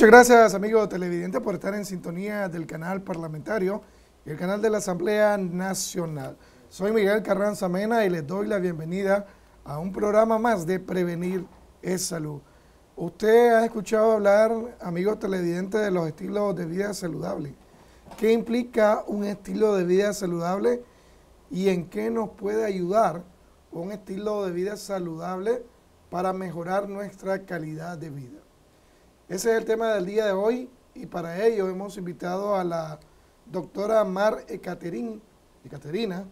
Muchas gracias, amigos televidentes por estar en sintonía del canal parlamentario y el canal de la Asamblea Nacional. Soy Miguel Carranza Mena y les doy la bienvenida a un programa más de Prevenir es Salud. Usted ha escuchado hablar, amigos televidentes de los estilos de vida saludable. ¿Qué implica un estilo de vida saludable y en qué nos puede ayudar un estilo de vida saludable para mejorar nuestra calidad de vida? Ese es el tema del día de hoy y para ello hemos invitado a la doctora Mar Ecaterina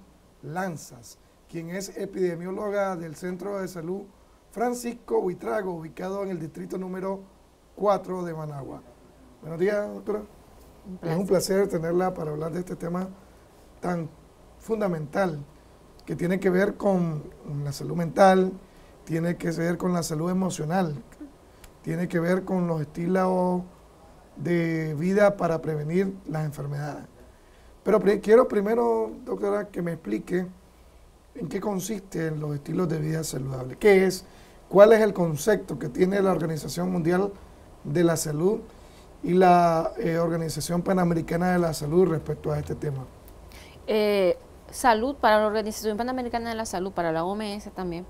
Lanzas, quien es epidemióloga del Centro de Salud Francisco Huitrago, ubicado en el distrito número 4 de Managua. Buenos días, doctora. es un placer tenerla para hablar de este tema tan fundamental que tiene que ver con la salud mental, tiene que ver con la salud emocional, tiene que ver con los estilos de vida para prevenir las enfermedades. Pero quiero primero, doctora, que me explique en qué consisten los estilos de vida saludable. ¿Qué es? ¿Cuál es el concepto que tiene la Organización Mundial de la Salud y la eh, Organización Panamericana de la Salud respecto a este tema? Eh, salud para la Organización Panamericana de la Salud, para la OMS también.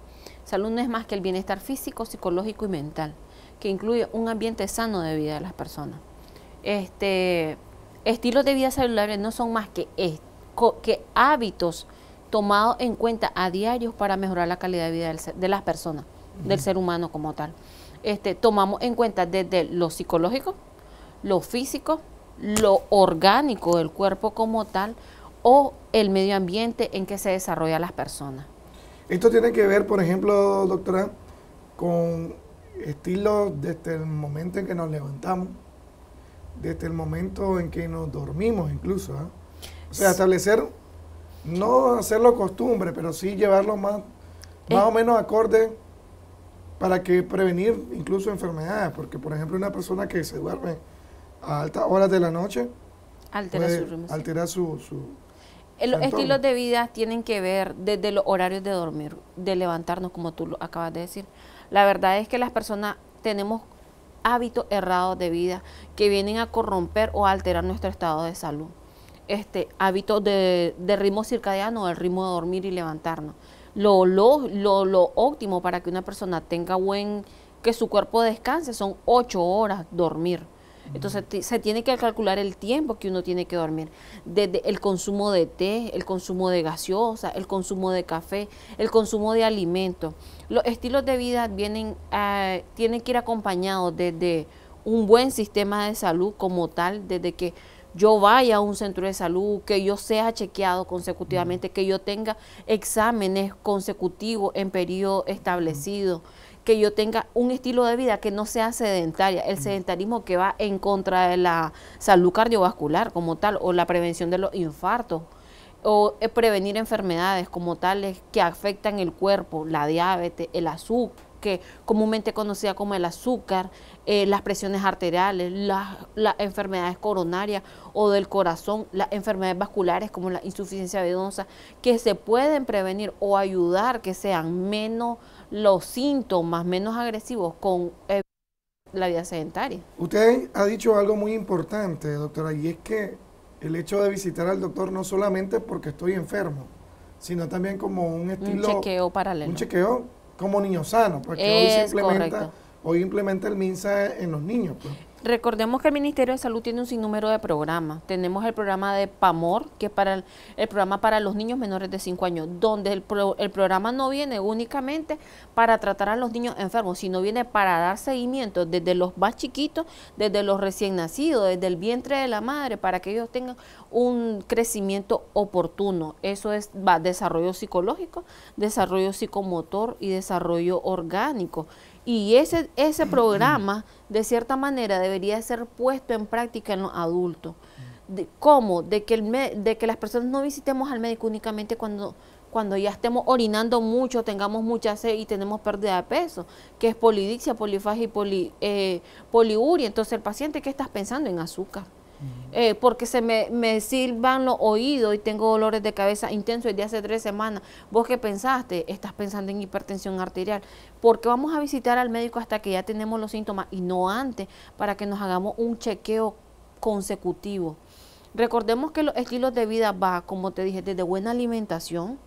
Salud no es más que el bienestar físico, psicológico y mental que incluye un ambiente sano de vida de las personas. Este, estilos de vida saludables no son más que, que hábitos tomados en cuenta a diarios para mejorar la calidad de vida de las personas, del ser humano como tal. Este, tomamos en cuenta desde lo psicológico, lo físico, lo orgánico del cuerpo como tal o el medio ambiente en que se desarrollan las personas. Esto tiene que ver, por ejemplo, doctora, con estilo desde el momento en que nos levantamos, desde el momento en que nos dormimos incluso. ¿ah? O sea, establecer, no hacerlo costumbre, pero sí llevarlo más, más o menos acorde para que prevenir incluso enfermedades, porque por ejemplo una persona que se duerme a altas horas de la noche altera su los estilos de vida tienen que ver desde los horarios de dormir, de levantarnos, como tú lo acabas de decir. La verdad es que las personas tenemos hábitos errados de vida que vienen a corromper o a alterar nuestro estado de salud. Este, hábitos de, ritmo circadiano, el ritmo de dormir y levantarnos. Lo, lo, lo, óptimo para que una persona tenga buen, que su cuerpo descanse son ocho horas dormir. Entonces se tiene que calcular el tiempo que uno tiene que dormir, desde el consumo de té, el consumo de gaseosa, el consumo de café, el consumo de alimentos. Los estilos de vida vienen, ah, tienen que ir acompañados desde un buen sistema de salud como tal, desde que yo vaya a un centro de salud, que yo sea chequeado consecutivamente, mm. que yo tenga exámenes consecutivos en periodo establecido que yo tenga un estilo de vida que no sea sedentaria, el mm. sedentarismo que va en contra de la salud cardiovascular como tal, o la prevención de los infartos, o eh, prevenir enfermedades como tales que afectan el cuerpo, la diabetes, el azúcar que comúnmente conocida como el azúcar, eh, las presiones arteriales, las, enfermedades coronarias o del corazón, las enfermedades vasculares como la insuficiencia venosa, que se pueden prevenir o ayudar que sean menos los síntomas menos agresivos con la vida sedentaria. Usted ha dicho algo muy importante, doctora, y es que el hecho de visitar al doctor no solamente porque estoy enfermo, sino también como un estilo... Un chequeo paralelo. Un chequeo como niño sano, porque hoy simplemente hoy implementa el MINSA en los niños. Pues. Recordemos que el Ministerio de Salud tiene un sinnúmero de programas. Tenemos el programa de PAMOR, que es para el, programa para los niños menores de 5 años, donde el, programa no viene únicamente para tratar a los niños enfermos, sino viene para dar seguimiento desde los más chiquitos, desde los recién nacidos, desde el vientre de la madre, para que ellos tengan un crecimiento oportuno. Eso es va, desarrollo psicológico, desarrollo psicomotor y desarrollo orgánico. Y ese, ese mm, programa, mm. de cierta manera, debería ser puesto en práctica en los adultos. De, ¿Cómo? De que, el de que las personas no visitemos al médico únicamente cuando, cuando ya estemos orinando mucho, tengamos mucha sed y tenemos pérdida de peso, que es polidixia, polifagia y poli, eh, poliuria. Entonces, el paciente, ¿qué estás pensando en azúcar? Eh, porque se me, me silban los oídos y tengo dolores de cabeza intensos desde hace tres semanas. ¿Vos qué pensaste? Estás pensando en hipertensión arterial. Porque vamos a visitar al médico hasta que ya tenemos los síntomas y no antes, para que nos hagamos un chequeo consecutivo. Recordemos que los estilos de vida va, como te dije, desde buena alimentación,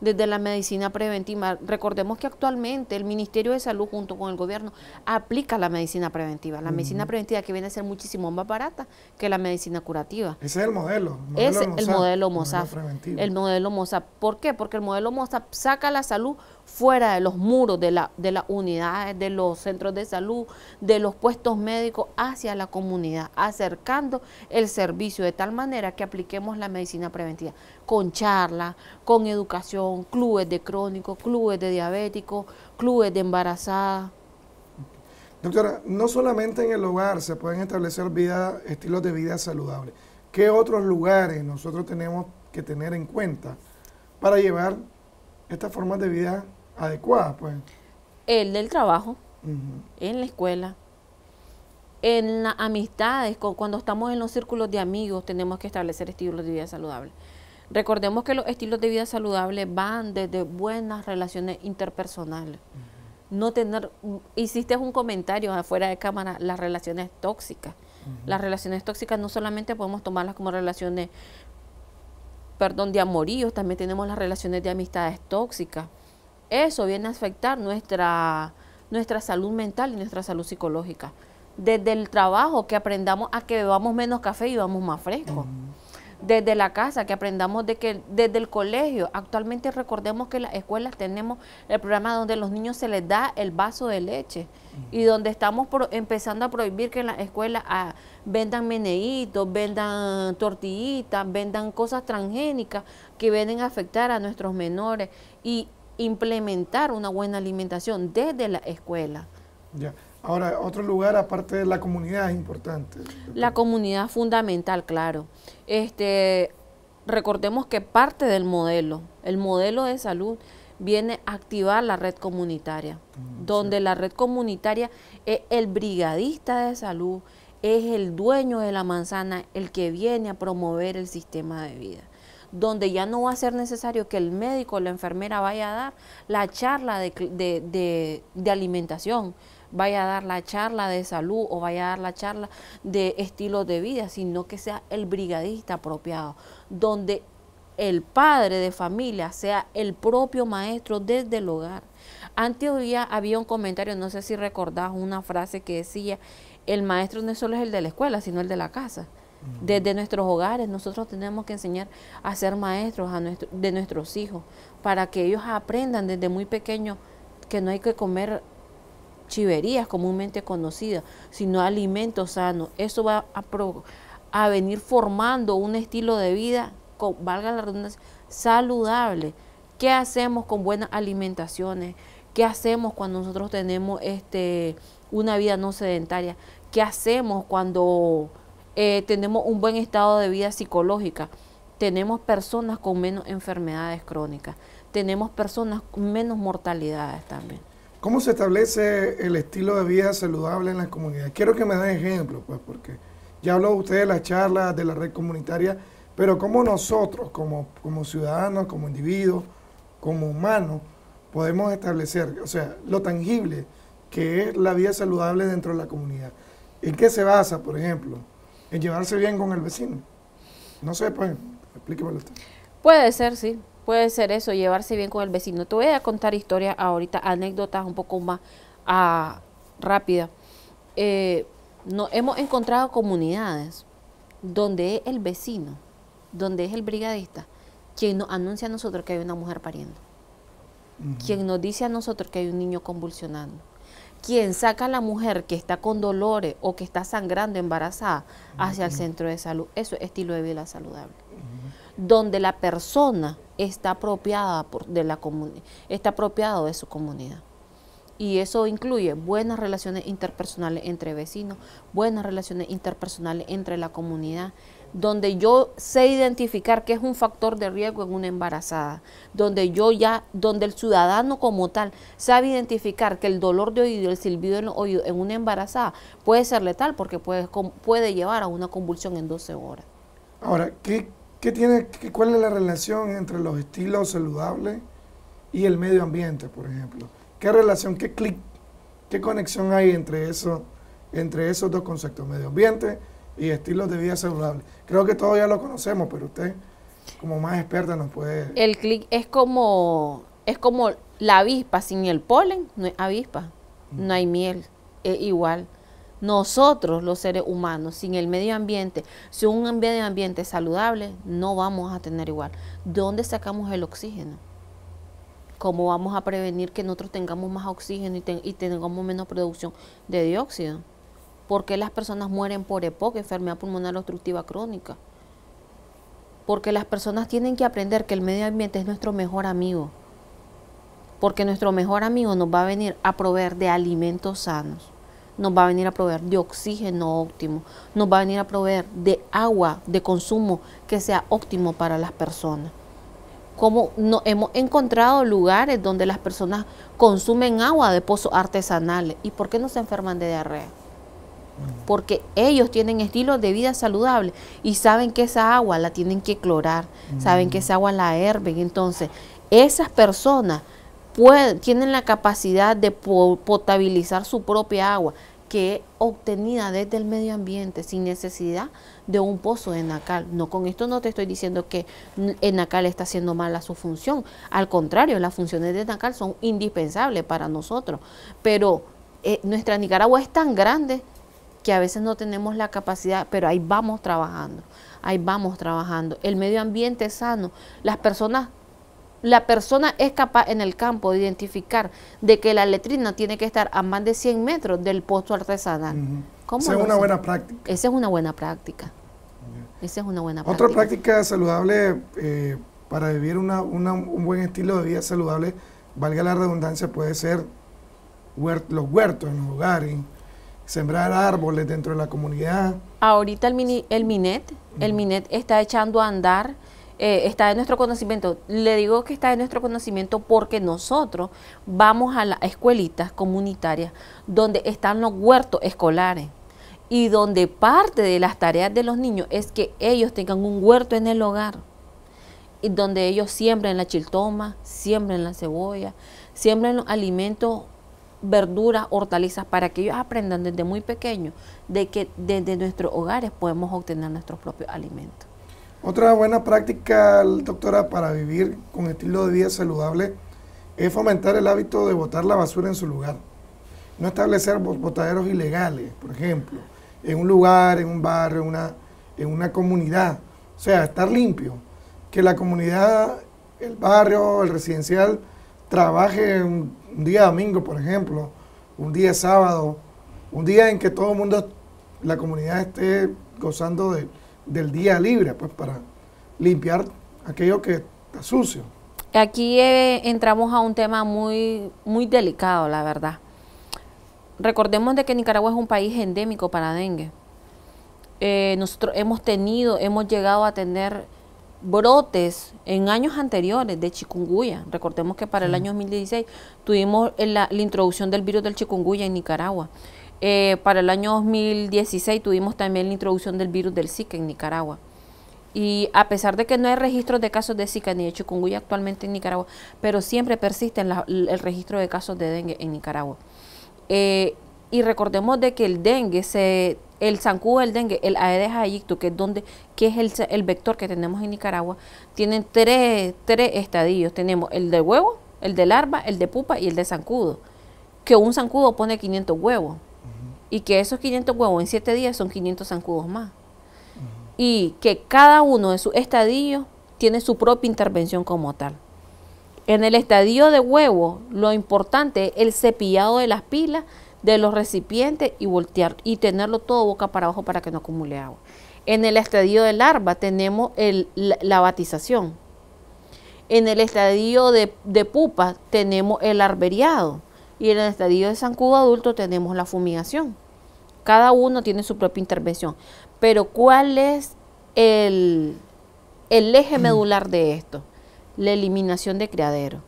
desde la medicina preventiva. Recordemos que actualmente el Ministerio de Salud junto con el gobierno aplica la medicina preventiva, la medicina preventiva que viene a ser muchísimo más barata que la medicina curativa. Ese es el modelo. modelo es el modelo MOSAP. El modelo MOSAP. ¿Por qué? Porque el modelo MOSAP saca la salud fuera de los muros de, las unidades, de los centros de salud, de los puestos médicos, hacia la comunidad, acercando el servicio de tal manera que apliquemos la medicina preventiva con charlas, con educación, clubes de crónicos, clubes de diabéticos, clubes de embarazadas. Doctora, no solamente en el hogar se pueden establecer vida, estilos de vida saludables. ¿Qué otros lugares nosotros tenemos que tener en cuenta para llevar estas formas de vida adecuadas, pues. El del trabajo, en la escuela, en las amistades, cuando estamos en los círculos de amigos, tenemos que establecer estilos de vida saludables. Recordemos que los estilos de vida saludables van desde buenas relaciones interpersonales. No tener, hiciste un comentario afuera de cámara, las relaciones tóxicas. Las relaciones tóxicas no solamente podemos tomarlas como relaciones, perdón, de amoríos, también tenemos las relaciones de amistades tóxicas eso viene a afectar nuestra, nuestra salud mental y nuestra salud psicológica. Desde el trabajo, que aprendamos a que bebamos menos café y vamos más fresco Desde la casa, que aprendamos de que desde el colegio, actualmente recordemos que en las escuelas tenemos el programa donde a los niños se les da el vaso de leche y donde estamos empezando a prohibir que en las escuelas ah, vendan meneitos, vendan tortillitas, vendan cosas transgénicas que vienen a afectar a nuestros menores. Y implementar una buena alimentación desde la escuela. Ya. Ahora, otro lugar aparte de la comunidad es importante. La comunidad fundamental, claro. Este, recordemos que parte del modelo, el modelo de salud, viene a activar la red comunitaria, mm, donde la red comunitaria es el brigadista de salud, es el dueño de la manzana, el que viene a promover el sistema de vida donde ya no va a ser necesario que el médico o la enfermera vaya a dar la charla de, de, alimentación, vaya a dar la charla de salud o vaya a dar la charla de estilo de vida, sino que sea el brigadista apropiado, donde el padre de familia sea el propio maestro desde el hogar. Antes había, había un comentario, no sé si recordás una frase que decía, el maestro no solo es el de la escuela, sino el de la casa. Desde nuestros hogares nosotros tenemos que enseñar a ser maestros a de nuestros hijos para que ellos aprendan desde muy pequeños que no hay que comer chiverías comúnmente conocidas, sino alimentos sanos. Eso va a, a venir formando un estilo de vida, con, valga la redundancia, saludable. ¿Qué hacemos con buenas alimentaciones? ¿Qué hacemos cuando nosotros tenemos este, una vida no sedentaria? ¿Qué hacemos cuando eh, tenemos un buen estado de vida psicológica, tenemos personas con menos enfermedades crónicas, tenemos personas con menos mortalidades también. ¿Cómo se establece el estilo de vida saludable en la comunidad? Quiero que me den ejemplo, pues, porque ya habló usted de la charla de la red comunitaria, pero ¿cómo nosotros, como, como ciudadanos, como individuos, como humanos, podemos establecer, o sea, lo tangible que es la vida saludable dentro de la comunidad? ¿En qué se basa, por ejemplo? en llevarse bien con el vecino. No sé, pues, explíquemelo usted. Puede ser, sí, puede ser eso, llevarse bien con el vecino. Te voy a contar historias ahorita, anécdotas un poco más ah, rápidas. Eh, no, hemos encontrado comunidades donde es el vecino, donde es el brigadista, quien nos anuncia a nosotros que hay una mujer pariendo, quien nos dice a nosotros que hay un niño convulsionando, quien saca a la mujer que está con dolores o que está sangrando embarazada hacia el centro de salud. Eso es estilo de vida saludable. Donde la persona está apropiada, de la está de su comunidad. Y eso incluye buenas relaciones interpersonales entre vecinos, buenas relaciones interpersonales entre la comunidad, donde yo sé identificar que es un factor de riesgo en una embarazada, donde yo ya, donde el ciudadano como tal sabe identificar que el dolor de oído, el silbido en oído en una embarazada puede ser letal porque puede, llevar a una convulsión en 12 horas. Ahora, ¿qué, tiene, ¿cuál es la relación entre los estilos saludables y el medio ambiente, por ejemplo? ¿Qué relación, qué clic, qué conexión hay entre, eso, entre esos dos conceptos, medio ambiente? y estilos de vida saludables. Creo que todos ya lo conocemos, pero usted, como más experta, nos puede... El clic es como, es como la avispa, sin el polen no hay avispa, no hay miel, es igual. Nosotros, los seres humanos, sin el medio ambiente, sin un medio ambiente saludable, no vamos a tener igual. dónde sacamos el oxígeno? ¿Cómo vamos a prevenir que nosotros tengamos más oxígeno y tengamos menos producción de dióxido? ¿Por qué las personas mueren por EPOC, enfermedad pulmonar obstructiva crónica? Porque las personas tienen que aprender que el medio ambiente es nuestro mejor amigo. Porque nuestro mejor amigo nos va a venir a proveer de alimentos sanos, nos va a venir a proveer de oxígeno óptimo, nos va a venir a proveer de agua de consumo que sea óptimo para las personas como no, hemos encontrado lugares donde las personas consumen agua de pozos artesanales. ¿Y por qué no se enferman de diarrea? porque ellos tienen estilos de vida saludable y saben que esa agua la tienen que clorar, saben que mm. esa agua la herven. Entonces, esas personas tienen la capacidad de potabilizar su propia agua, que es obtenida desde el medio ambiente, sin necesidad de un pozo de Nacal. No, con esto no te estoy diciendo que Nacal está haciendo mal a su función. Al contrario, las funciones de Nacal son indispensables para nosotros. Pero eh, nuestra Nicaragua es tan grande que a veces no tenemos la capacidad, pero ahí vamos trabajando, ahí vamos trabajando. El medio ambiente es sano, las personas la persona es capaz en el campo de identificar de que la letrina tiene que estar a más de 100 metros del pozo artesanal. Esa es una buena práctica. Esa es una buena práctica. Esa es una buena práctica. Otra práctica saludable eh, para vivir una, un buen estilo de vida saludable, valga la redundancia, puede ser los huertos en los hogares, sembrar árboles dentro de la comunidad. Ahorita el, mini, el MINET, el mm. MINET está echando a andar, eh, está en nuestro conocimiento. Le digo que está en nuestro conocimiento porque nosotros vamos a las escuelitas comunitarias donde están los huertos escolares y donde parte de las tareas de los niños es que ellos tengan un huerto en el hogar y donde ellos siembren la chiltoma, siembren la cebolla, siembren los alimentos verduras, hortalizas, para que ellos aprendan desde muy pequeño de que desde nuestros hogares podemos obtener nuestros propios alimentos. Otra buena práctica, doctora, para vivir con estilo de vida saludable es fomentar el hábito de botar la basura en su lugar. No establecer botaderos ilegales, por ejemplo, en un lugar, en un barrio, en una comunidad. O sea, estar limpio. Que la comunidad, el barrio, el residencial, trabaje un, día domingo, por ejemplo, un día sábado, un día en que todo el mundo, la comunidad esté gozando del día libre, pues para limpiar aquello que está sucio. Aquí eh, entramos a un tema muy, muy delicado, la verdad. Recordemos de que Nicaragua es un país endémico para dengue. Eh, nosotros hemos tenido, hemos llegado a tener brotes en años anteriores de chikunguya. Recordemos que para el mm. año 2016 tuvimos la, introducción del virus del chikunguya en Nicaragua. Eh, para el año 2016 tuvimos también la introducción del virus del Zika en Nicaragua. Y a pesar de que no hay registros de casos de Zika ni de chikunguya actualmente en Nicaragua, pero siempre persiste el registro de casos de dengue en Nicaragua. Eh, y recordemos de que el dengue, se, el zancudo del dengue, el Aedes aegypti, que es, donde, que es el, vector que tenemos en Nicaragua, tienen tres, tres estadios. Tenemos el de huevo, el de larva, el de pupa y el de zancudo. Que un zancudo pone 500 huevos. Y que esos 500 huevos en 7 días son 500 zancudos más. Y que cada uno de sus estadios tiene su propia intervención como tal. En el estadio de huevo, lo importante es el cepillado de las pilas de los recipientes y voltear y tenerlo todo boca para abajo para que no acumule agua. En el estadio de larva tenemos la, batización. En el estadio de, pupa tenemos el arberiado. Y en el estadio de zancudo adulto tenemos la fumigación. Cada uno tiene su propia intervención. Pero ¿cuál es el, el eje mm. medular de esto? La eliminación de criadero.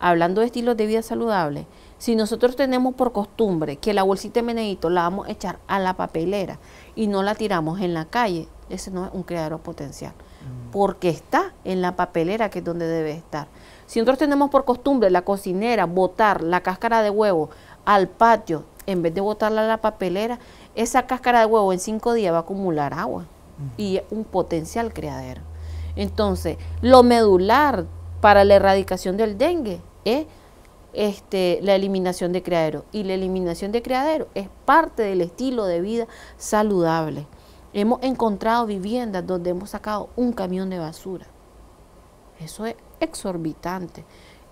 Hablando de estilos de vida saludables si nosotros tenemos por costumbre que la bolsita de Menedito la vamos a echar a la papelera y no la tiramos en la calle, ese no es un criadero potencial, mm. porque está en la papelera que es donde debe estar. Si nosotros tenemos por costumbre la cocinera botar la cáscara de huevo al patio en vez de botarla a la papelera, esa cáscara de huevo en cinco días va a acumular agua y es un potencial criadero. Entonces, lo medular para la erradicación del dengue es este, la eliminación de criaderos. Y la eliminación de criaderos es parte del estilo de vida saludable. Hemos encontrado viviendas donde hemos sacado un camión de basura. Eso es exorbitante.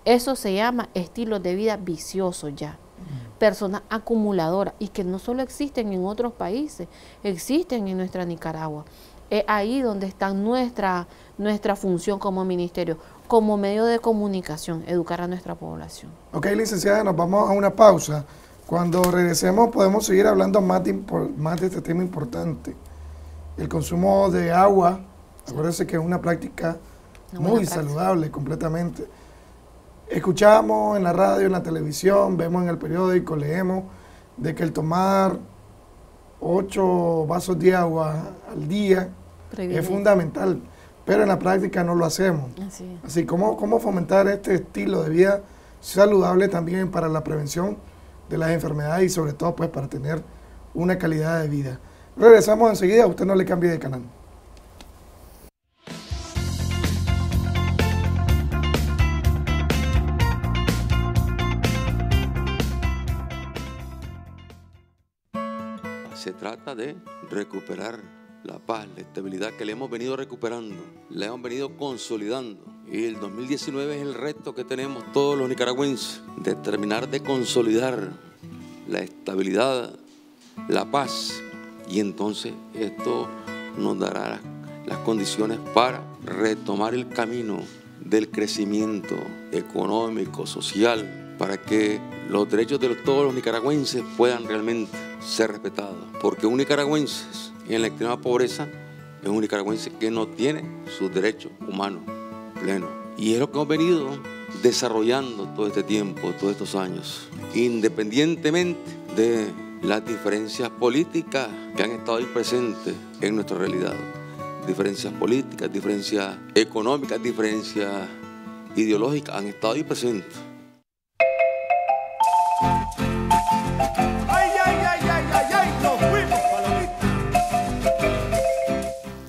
Eso se llama estilo de vida vicioso ya. Mm. Personas acumuladoras y que no solo existen en otros países, existen en nuestra Nicaragua. Es ahí donde está nuestra, nuestra función como ministerio como medio de comunicación, educar a nuestra población. Ok, licenciada, nos vamos a una pausa. Cuando regresemos podemos seguir hablando más de, más de este tema importante. El consumo de agua, acuérdense que es una práctica muy saludable completamente. Escuchamos en la radio, en la televisión, vemos en el periódico, leemos de que el tomar ocho vasos de agua al día es fundamental pero en la práctica no lo hacemos. Así, como ¿cómo, fomentar este estilo de vida saludable también para la prevención de las enfermedades y sobre todo pues para tener una calidad de vida? Regresamos enseguida, usted no le cambie de canal. Se trata de recuperar la paz, la estabilidad que le hemos venido recuperando, ...le hemos venido consolidando. Y el 2019 es el reto que tenemos todos los nicaragüenses de terminar de consolidar la estabilidad, la paz. Y entonces esto nos dará las condiciones para retomar el camino del crecimiento económico, social, para que los derechos de todos los nicaragüenses puedan realmente ser respetados. Porque un nicaragüense y en la extrema pobreza es un nicaragüense que no tiene sus derechos humanos plenos. Y es lo que hemos venido desarrollando todo este tiempo, todos estos años, independientemente de las diferencias políticas que han estado ahí presentes en nuestra realidad. Diferencias políticas, diferencias económicas, diferencias ideológicas han estado ahí presentes.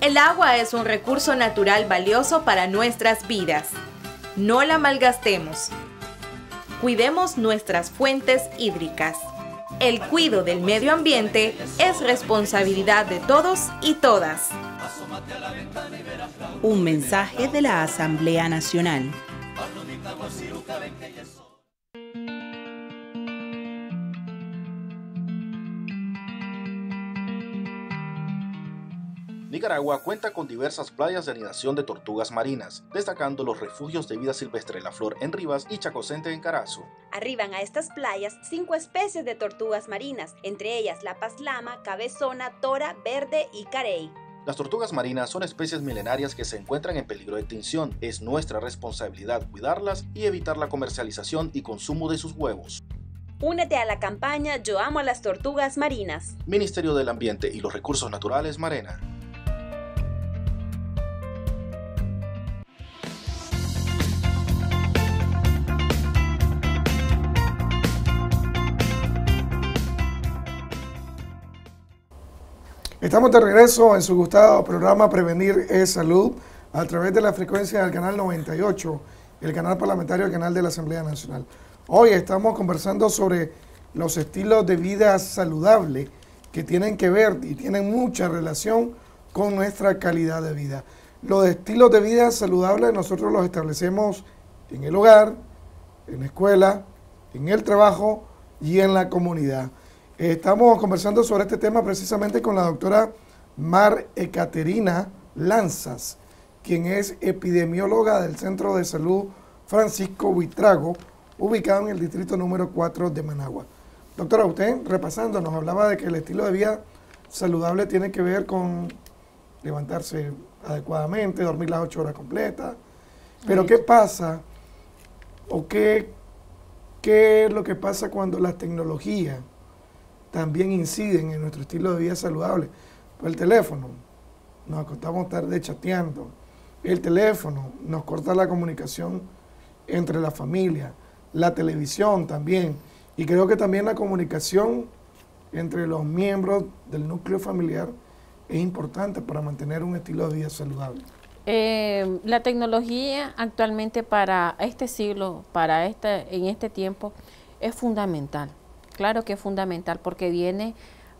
El agua es un recurso natural valioso para nuestras vidas. No la malgastemos. Cuidemos nuestras fuentes hídricas. El cuidado del medio ambiente es responsabilidad de todos y todas. Un mensaje de la Asamblea Nacional. Nicaragua cuenta con diversas playas de anidación de tortugas marinas, destacando los refugios de vida silvestre La Flor en Rivas y Chacocente en Carazo. Arriban a estas playas cinco especies de tortugas marinas, entre ellas la lama, cabezona, tora, verde y carey. Las tortugas marinas son especies milenarias que se encuentran en peligro de extinción. Es nuestra responsabilidad cuidarlas y evitar la comercialización y consumo de sus huevos. Únete a la campaña Yo amo a las tortugas marinas. Ministerio del Ambiente y los Recursos Naturales Marena. Estamos de regreso en su gustado programa Prevenir es Salud a través de la frecuencia del canal 98, el canal parlamentario, el canal de la Asamblea Nacional. Hoy estamos conversando sobre los estilos de vida saludable que tienen que ver y tienen mucha relación con nuestra calidad de vida. Los estilos de vida saludables nosotros los establecemos en el hogar, en la escuela, en el trabajo y en la comunidad. Estamos conversando sobre este tema precisamente con la doctora Mar Ecaterina Lanzas, quien es epidemióloga del Centro de Salud Francisco Buitrago, ubicado en el distrito número 4 de Managua. Doctora, usted repasando nos hablaba de que el estilo de vida saludable tiene que ver con levantarse adecuadamente, dormir las 8 horas completas. Pero ¿qué pasa o qué, qué es lo que pasa cuando las tecnologías también inciden en nuestro estilo de vida saludable. Por pues el teléfono, nos acostamos tarde chateando. El teléfono nos corta la comunicación entre la familia, la televisión también, y creo que también la comunicación entre los miembros del núcleo familiar es importante para mantener un estilo de vida saludable. Eh, la tecnología actualmente para este siglo, para este, en este tiempo, es fundamental. Claro que es fundamental porque viene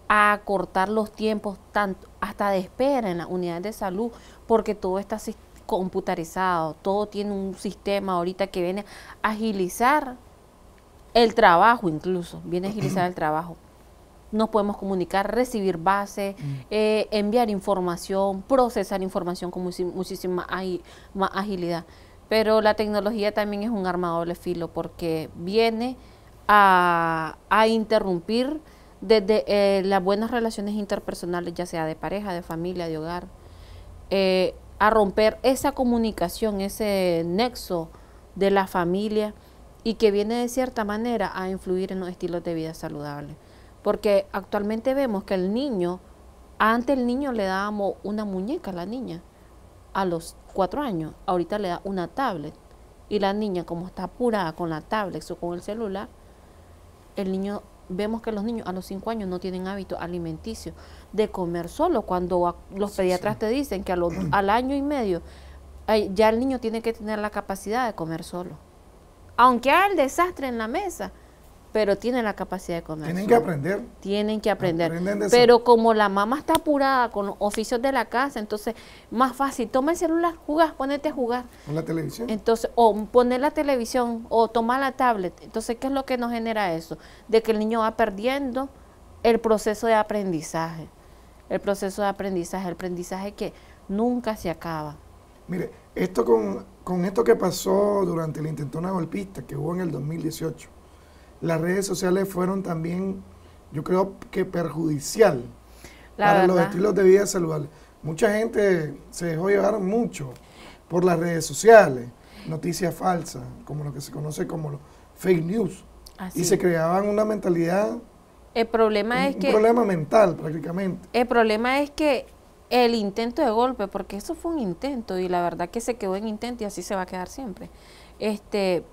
a cortar los tiempos tanto, hasta de espera en las unidades de salud, porque todo está computarizado, todo tiene un sistema ahorita que viene a agilizar el trabajo incluso, viene a agilizar el trabajo. Nos podemos comunicar, recibir bases, mm. eh, enviar información, procesar información con muchísima más agilidad. Pero la tecnología también es un arma filo porque viene a, interrumpir desde eh, las buenas relaciones interpersonales, ya sea de pareja, de familia, de hogar, eh, a romper esa comunicación, ese nexo de la familia y que viene de cierta manera a influir en los estilos de vida saludables. Porque actualmente vemos que el niño, antes el niño le dábamos una muñeca a la niña a los cuatro años, ahorita le da una tablet y la niña como está apurada con la tablet o con el celular, el niño, vemos que los niños a los 5 años no tienen hábito alimenticio de comer solo, cuando los pediatras te dicen que a los, al año y medio ya el niño tiene que tener la capacidad de comer solo. Aunque haga el desastre en la mesa, pero tienen la capacidad de comer. Tienen que aprender. Tienen que aprender. Pero como la mamá está apurada con los oficios de la casa, entonces más fácil, toma el celular, jugas, ponete a jugar. ¿Con la televisión? Entonces, o poner la televisión, o tomar la tablet. Entonces, ¿qué es lo que nos genera eso? De que el niño va perdiendo el proceso de aprendizaje. El proceso de aprendizaje, el aprendizaje que nunca se acaba. Mire, esto con, esto que pasó durante el intento de una golpista que hubo en el 2018, las redes sociales fueron también, yo creo que perjudicial para los estilos de vida saludables. Mucha gente se dejó llevar mucho por las redes sociales, noticias falsas, como lo que se conoce como los fake news. Y se creaban una mentalidad. El problema es que. Un problema mental, prácticamente. El problema es que el intento de golpe, porque eso fue un intento y la verdad que se quedó en intento y así se va a quedar siempre. Este,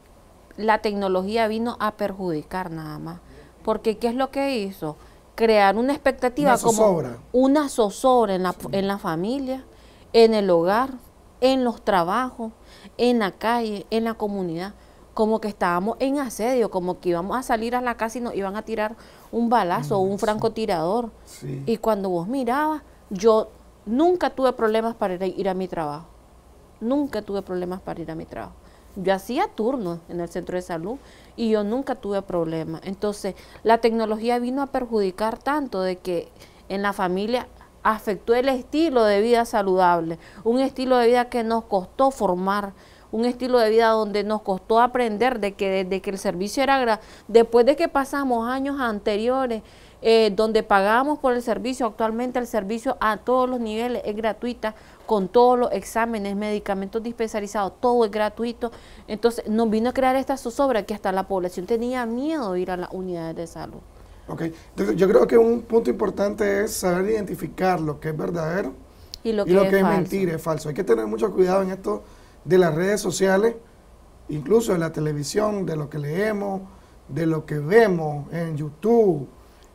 la tecnología vino a perjudicar nada más. Porque ¿qué es lo que hizo? Crear una expectativa como una zozobra en la, en la familia, en el hogar, en los trabajos, en la calle, en la comunidad. Como que estábamos en asedio, como que íbamos a salir a la casa y nos iban a tirar un balazo o un francotirador. Y cuando vos mirabas, yo nunca tuve problemas para ir a mi trabajo. Nunca tuve problemas para ir a mi trabajo yo hacía turno en el centro de salud y yo nunca tuve problemas. Entonces, la tecnología vino a perjudicar tanto de que en la familia afectó el estilo de vida saludable, un estilo de vida que nos costó formar, un estilo de vida donde nos costó aprender de que desde que el servicio era, después de que pasamos años anteriores, eh, donde pagamos por el servicio. Actualmente el servicio a todos los niveles es gratuita, con todos los exámenes, medicamentos dispensarizados, todo es gratuito. Entonces nos vino a crear esta zozobra que hasta la población tenía miedo de ir a las unidades de salud. Ok, yo, creo que un punto importante es saber identificar lo que es verdadero y lo que, es, que es, mentira, es falso. Hay que tener mucho cuidado en esto de las redes sociales, incluso de la televisión, de lo que leemos, de lo que vemos en YouTube,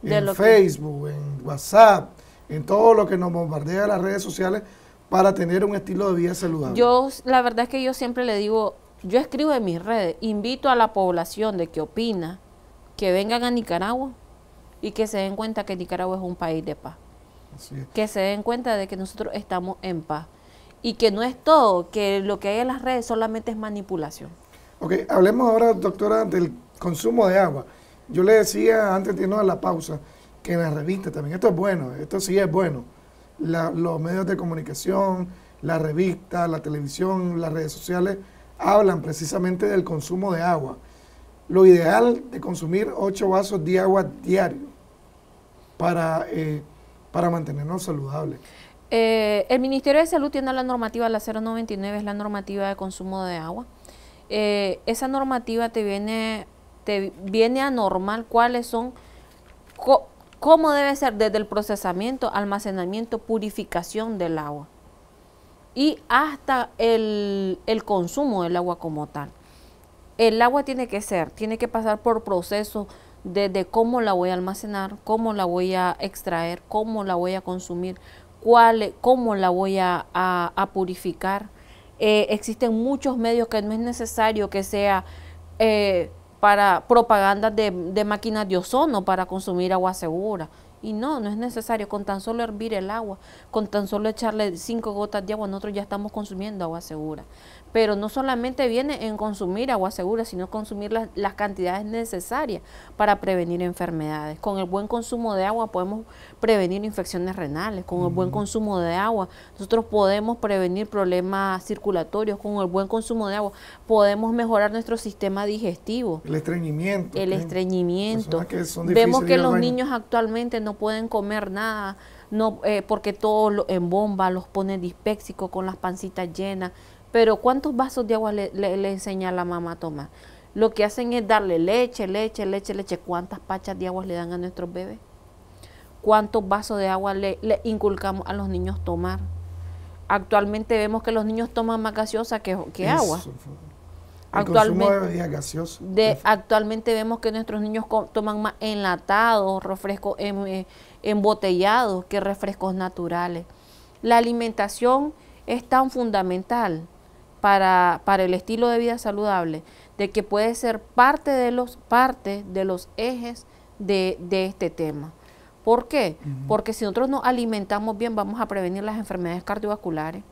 en Facebook, en WhatsApp, en todo lo que nos bombardea las redes sociales para tener un estilo de vida saludable. Yo, la verdad es que yo siempre le digo, yo escribo en mis redes, invito a la población de que opina, que vengan a Nicaragua y que se den cuenta que Nicaragua es un país de paz. Que se den cuenta de que nosotros estamos en paz y que no es todo, que lo que hay en las redes solamente es manipulación. Ok, hablemos ahora, doctora, del consumo de agua. Yo le decía antes de irnos a la pausa que en la revista también, esto es bueno, esto sí es bueno. los medios de comunicación, la revista, la televisión, las redes sociales hablan precisamente del consumo de agua. Lo ideal de consumir 8 vasos de agua diario para, eh, para mantenernos saludables. Eh, el Ministerio de Salud tiene la normativa, la 099 es la normativa de consumo de agua. Eh, esa normativa te viene te viene normal cuáles son, cómo debe ser desde el procesamiento, almacenamiento, purificación del agua y hasta el, consumo del agua como tal. El agua tiene que ser, tiene que pasar por procesos desde cómo la voy a almacenar, cómo la voy a extraer, cómo la voy a consumir, cuál, cómo la voy a, a, purificar. Eh, existen muchos medios que no es necesario que sea eh, para propaganda de, máquinas de ozono para consumir agua segura. Y no, no es necesario. Con tan solo hervir el agua, con tan solo echarle cinco gotas de agua, nosotros ya estamos consumiendo agua segura. Pero no solamente viene en consumir agua segura, sino consumir las, cantidades necesarias para prevenir enfermedades. Con el buen consumo de agua podemos prevenir infecciones renales. Con el buen consumo de agua nosotros podemos prevenir problemas circulatorios. Con el buen consumo de agua podemos mejorar nuestro sistema digestivo. El estreñimiento. El estreñimiento. Vemos que los niños actualmente no no pueden comer nada, no, eh, porque todo en bomba los pone dispéxicos con las pancitas llenas. Pero ¿cuántos vasos de agua le, enseña la mamá a tomar? Lo que hacen es darle leche, leche, leche, leche. ¿Cuántas pachas de agua le dan a nuestros bebés? ¿Cuántos vasos de agua le, inculcamos a los niños tomar? Actualmente vemos que los niños toman más gaseosa que, agua actualmente, actualmente vemos que nuestros niños toman más enlatados, refrescos em, eh, embotellados que refrescos naturales. La alimentación es tan fundamental para, el estilo de vida saludable, de que puede ser parte de los, de los ejes de, este tema. ¿Por qué? Porque si nosotros nos alimentamos bien, vamos a prevenir las enfermedades cardiovasculares,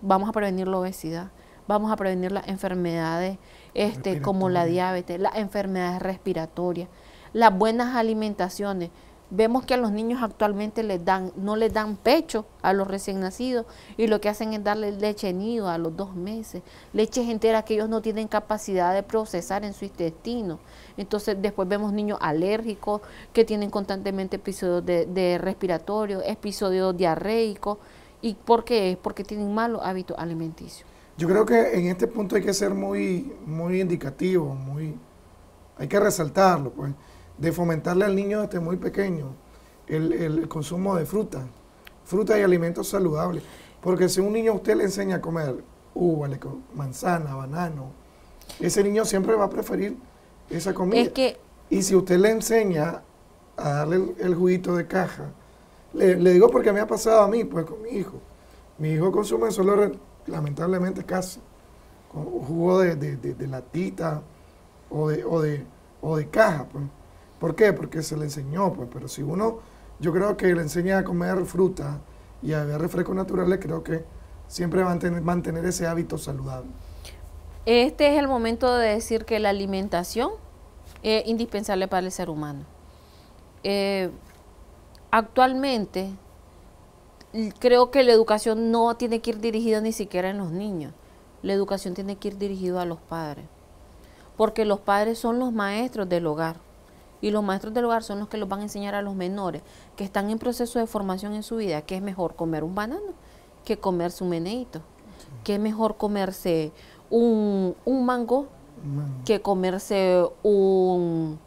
vamos a prevenir la obesidad, vamos a prevenir las enfermedades este, como la diabetes, las enfermedades respiratorias, las buenas alimentaciones. Vemos que a los niños actualmente les dan, no les dan pecho a los recién nacidos y lo que hacen es darle leche nido a los dos meses, leches enteras que ellos no tienen capacidad de procesar en su intestino. Entonces después vemos niños alérgicos que tienen constantemente episodios de, respiratorio, episodios diarreicos. ¿Y por qué? Porque tienen malos hábitos alimenticios. Yo creo que en este punto hay que ser muy, muy indicativo, muy, hay que resaltarlo, pues, de fomentarle al niño desde muy pequeño el, consumo de fruta, fruta y alimentos saludables. Porque si un niño usted le enseña a comer uva, manzana, banano, ese niño siempre va a preferir esa comida. y si usted le enseña a darle el, juguito de caja, le, le, digo porque me ha pasado a mí, pues con mi hijo. Mi hijo consume solo lamentablemente casi, jugo de, de, latita o de, de, o de caja. Pues. ¿Por qué? Porque se le enseñó, pues. Pero si uno, yo creo que le enseña a comer fruta y a beber refrescos naturales, creo que siempre va a mantener ese hábito saludable. Este es el momento de decir que la alimentación es indispensable para el ser humano. Eh, actualmente creo que la educación no tiene que ir dirigida ni siquiera en los niños. La educación tiene que ir dirigida a los padres. Porque los padres son los maestros del hogar. Y los maestros del hogar son los que los van a enseñar a los menores que están en proceso de formación en su vida, que es mejor comer un banano que comerse un meneito, que es mejor comerse un, mango que comerse un,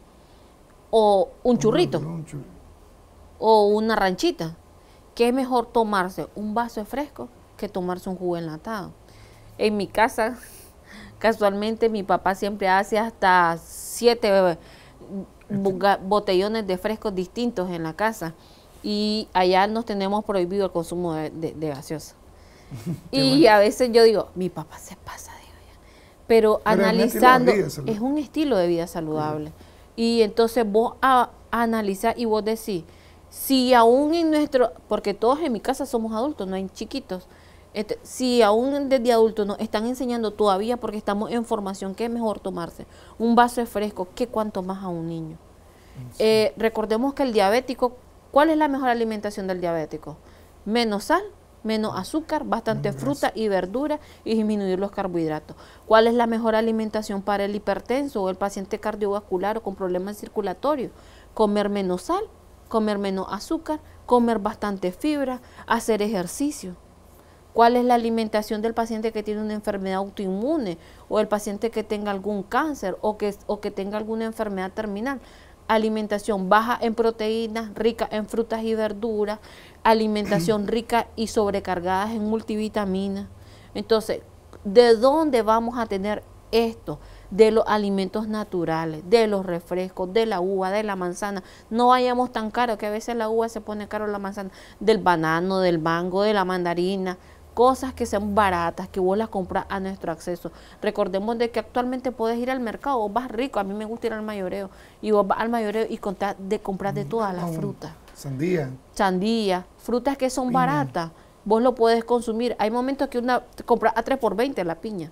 o un churrito o una ranchita. ¿Qué es mejor tomarse un vaso de fresco que tomarse un jugo enlatado? En mi casa, casualmente, mi papá siempre hace hasta siete botellones de frescos distintos en la casa. Y allá nos tenemos prohibido el consumo de, gaseosa. y a veces yo digo, mi papá se pasa de pero, pero, analizando, es, un estilo de vida saludable. Y entonces vos a, y vos decís, si aún en nuestro, porque todos en mi casa somos adultos, no hay chiquitos, este, si aún desde adultos nos están enseñando todavía porque estamos en formación, que es mejor tomarse un vaso de fresco qué cuanto más a un niño. Eh, recordemos que el diabético, ¿cuál es la mejor alimentación del diabético? Menos sal, menos azúcar, bastante fruta y verdura y disminuir los carbohidratos. ¿Cuál es la mejor alimentación para el hipertenso o el paciente cardiovascular o con problemas circulatorios? Comer menos sal, comer menos azúcar, comer bastante fibra, hacer ejercicio. ¿Cuál es la alimentación del paciente que tiene una enfermedad autoinmune o el paciente que tenga algún cáncer o que, o que tenga alguna enfermedad terminal? Alimentación baja en proteínas, rica en frutas y verduras, alimentación rica y sobrecargada en multivitaminas. Entonces, ¿de dónde vamos a tener esto? de los alimentos naturales, de los refrescos, de la uva, de la manzana. No vayamos tan caro, que a veces la uva se pone caro la manzana, del banano, del mango, de la mandarina, cosas que sean baratas, que vos las compras a nuestro acceso. Recordemos de que actualmente puedes ir al mercado, vos vas rico, a mí me gusta ir al mayoreo, y vos vas al mayoreo y contás de comprar de mm, todas las frutas. Sandía. Sandía, frutas que son baratas, vos lo puedes consumir. Hay momentos que una compras a 3 por 20 la piña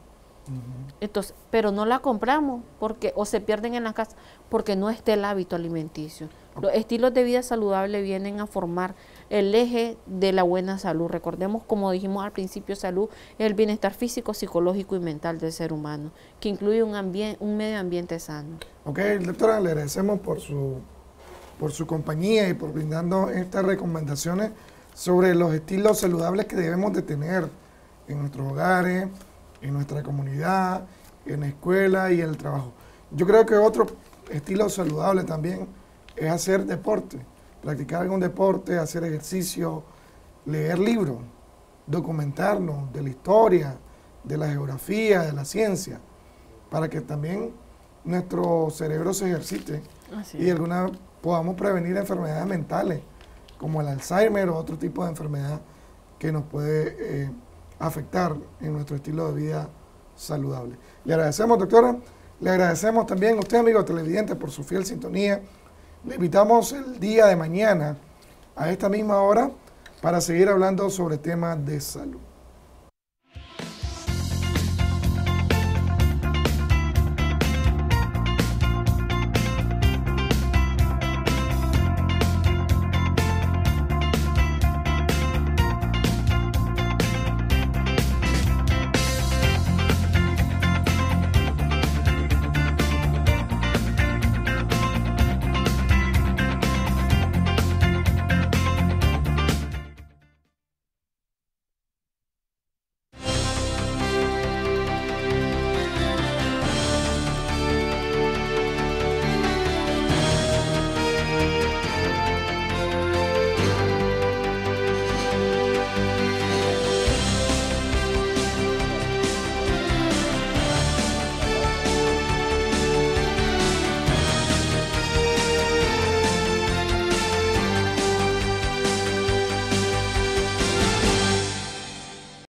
pero no la compramos porque o se pierden en la casa porque no está el hábito alimenticio. Los estilos de vida saludable vienen a formar el eje de la buena salud. Recordemos, como dijimos al principio, salud el bienestar físico, psicológico y mental del ser humano, que incluye un, un medio ambiente sano. Ok, doctora, le agradecemos por su, por su compañía y por brindando estas recomendaciones sobre los estilos saludables que debemos de tener en nuestros hogares, en nuestra comunidad, en la escuela y en el trabajo. Yo creo que otro estilo saludable también es hacer deporte, practicar algún deporte, hacer ejercicio, leer libros, documentarnos de la historia, de la geografía, de la ciencia, para que también nuestro cerebro se ejercite y alguna podamos prevenir enfermedades mentales como el Alzheimer o otro tipo de enfermedad que nos puede eh, afectar en nuestro estilo de vida saludable. Le agradecemos, doctora. Le agradecemos también a usted, amigo televidente, por su fiel sintonía. Le invitamos el día de mañana a esta misma hora para seguir hablando sobre temas de salud.